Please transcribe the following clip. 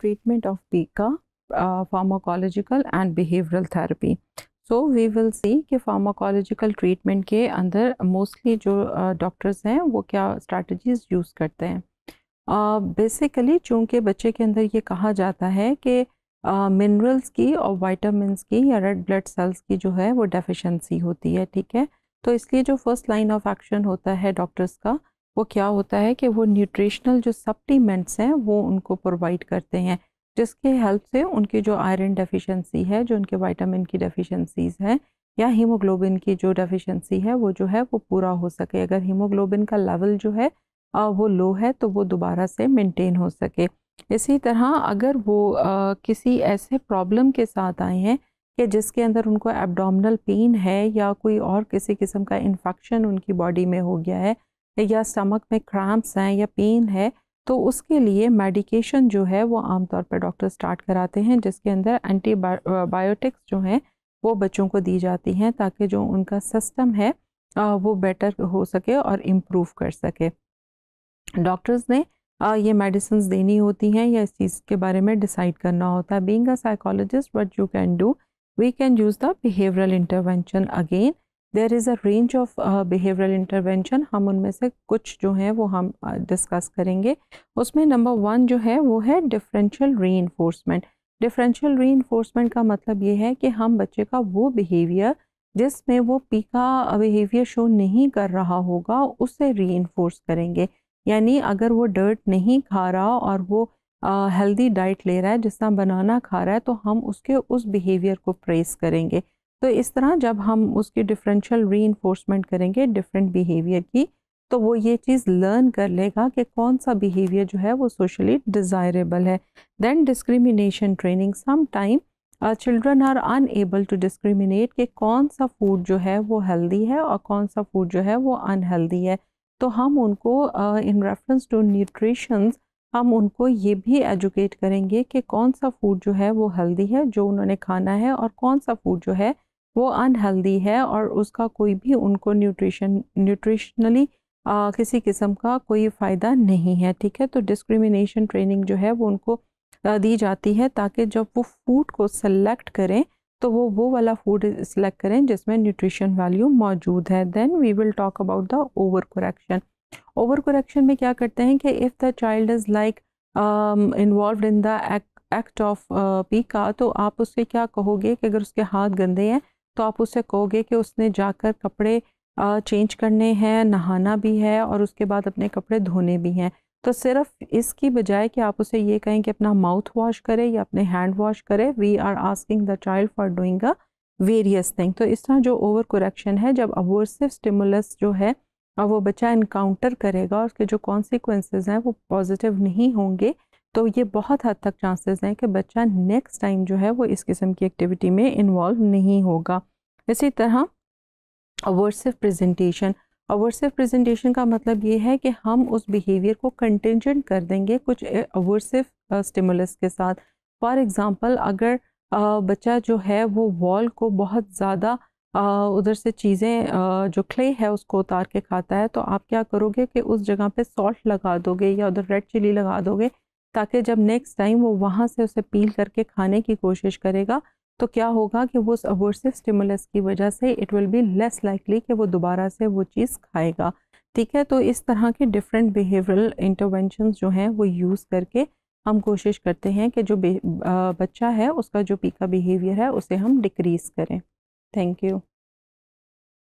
treatment of BK, uh, pharmacological and behavioral therapy. So we will see कि pharmacological treatment के अंदर mostly जो doctors uh, हैं वो क्या स्ट्रैटेजीज यूज़ करते हैं बेसिकली uh, चूँकि बच्चे के अंदर ये कहा जाता है कि मिनरल्स uh, की और वाइटामस की या रेड ब्लड सेल्स की जो है वो डेफिशेंसी होती है ठीक है तो इसलिए जो फर्स्ट लाइन ऑफ एक्शन होता है डॉक्टर्स का वो क्या होता है कि वो न्यूट्रिशनल जो सप्लीमेंट्स हैं वो उनको प्रोवाइड करते हैं जिसके हेल्प से उनकी जो आयरन डेफिशिएंसी है जो उनके विटामिन की डेफिशिएंसीज हैं या हीमोग्लोबिन की जो डेफिशिएंसी है वो जो है वो पूरा हो सके अगर हीमोग्लोबिन का लेवल जो है वो लो है तो वो दोबारा से मेनटेन हो सके इसी तरह अगर वो आ, किसी ऐसे प्रॉब्लम के साथ आए हैं कि जिसके अंदर उनको एब्डोमिनल पेन है या कोई और किसी किस्म का इन्फेक्शन उनकी बॉडी में हो गया है या स्टमक में क्रैम्प्स हैं या पेन है तो उसके लिए मेडिकेशन जो है वो आमतौर पर डॉक्टर स्टार्ट कराते हैं जिसके अंदर एंटीबायोटिक्स जो हैं वो बच्चों को दी जाती हैं ताकि जो उनका सिस्टम है वो बेटर हो सके और इम्प्रूव कर सके डॉक्टर्स ने ये मेडिसिन देनी होती हैं या इस चीज़ के बारे में डिसाइड करना होता है being a psychologist what you can do we can use the behavioural intervention again there is a range of behavioural intervention हम उनमें से कुछ जो हैं वो हम डिस्कस uh, करेंगे उसमें नंबर वन जो है वो है डिफरेंशियल री इन्फोर्समेंट डिफरेंशियल री इन्फोर्समेंट का मतलब ये है कि हम बच्चे का वो बिहेवियर जिसमें वो पी का बिहेवियर शो नहीं कर रहा होगा उसे री इन्फोर्स करेंगे यानी अगर वो डर्ट नहीं खा रहा और वो हेल्दी uh, डाइट ले रहा है जिस तरह बनाना खा रहा है तो हम उसके उस बिहेवियर को प्रेस करेंगे तो इस तरह जब हम उसकी डिफरेंशियल री करेंगे डिफरेंट बिहेवियर की तो वो ये चीज़ लर्न कर लेगा कि कौन सा बिहेवियर जो है वो सोशली डिज़ायरेबल है then discrimination training some time children are unable to discriminate कि कौन सा फूड जो है वो हेल्दी है और कौन सा फूड जो है वो अनहेल्दी है तो हम उनको इन रेफरेंस टू न्यूट्रिशंस हम उनको ये भी एजुकेट करेंगे कि कौन सा फूड जो है वो हेल्दी है जो उन्होंने खाना है और कौन सा फूड जो है वो अनहेल्दी है और उसका कोई भी उनको न्यूट्रिशन न्यूट्रिशनली किसी किस्म का कोई फ़ायदा नहीं है ठीक है तो डिस्क्रिमिनेशन ट्रेनिंग जो है वो उनको दी जाती है ताकि जब वो फूड को सेलेक्ट करें तो वो वो वाला फूड सेलेक्ट करें जिसमें न्यूट्रिशन वैल्यू मौजूद है then we will talk about the over correction over correction में क्या करते हैं कि if the child is like involve in the act of pica तो आप उससे क्या कहोगे कि अगर उसके हाथ गंदे हैं तो आप उसे कहोगे कि उसने जाकर कपड़े चेंज करने हैं नहाना भी है और उसके बाद अपने कपड़े धोने भी हैं तो सिर्फ इसकी बजाय कि आप उसे ये कहें कि अपना माउथ वॉश करें या अपने हैंड वॉश करें we are asking the child for doing a various thing तो इस तरह जो ओवर कुरेक्शन है जब अवर्सिव स्टिमुलस जो है वो बच्चा इनकाउंटर करेगा और उसके जो कॉन्सिक्वेंसेज हैं वो पॉजिटिव नहीं होंगे तो ये बहुत हद तक चांसेस हैं कि बच्चा नेक्स्ट टाइम जो है वो इस किस्म की एक्टिविटी में इन्वॉल्व नहीं होगा इसी तरह अवर्सिव प्रेजेंटेशन अवर्सिव प्रेजेंटेशन का मतलब ये है कि हम उस बिहेवियर को कंटेंजेंट कर देंगे कुछ अवर्सिव स्टिमुलस के साथ फॉर एग्ज़ाम्पल अगर बच्चा जो है वो वॉल को बहुत ज़्यादा उधर से चीज़ें जो क्ले है उसको उतार के खाता है तो आप क्या करोगे कि उस जगह पे सॉल्ट लगा दोगे या उधर रेड चिली लगा दोगे ताकि जब नेक्स्ट टाइम वो वहाँ से उसे पील करके खाने की कोशिश करेगा तो क्या होगा कि वो उस अवर्सिव स्टिमुलस की वजह से it will be less likely कि वो दोबारा से वो चीज़ खाएगा ठीक है तो इस तरह के डिफरेंट बिहेवियरल इंटरवेंशन जो हैं वो यूज़ करके हम कोशिश करते हैं कि जो बच्चा है उसका जो पीका बिहेवियर है उसे हम डिक्रीज़ करें थैंक यू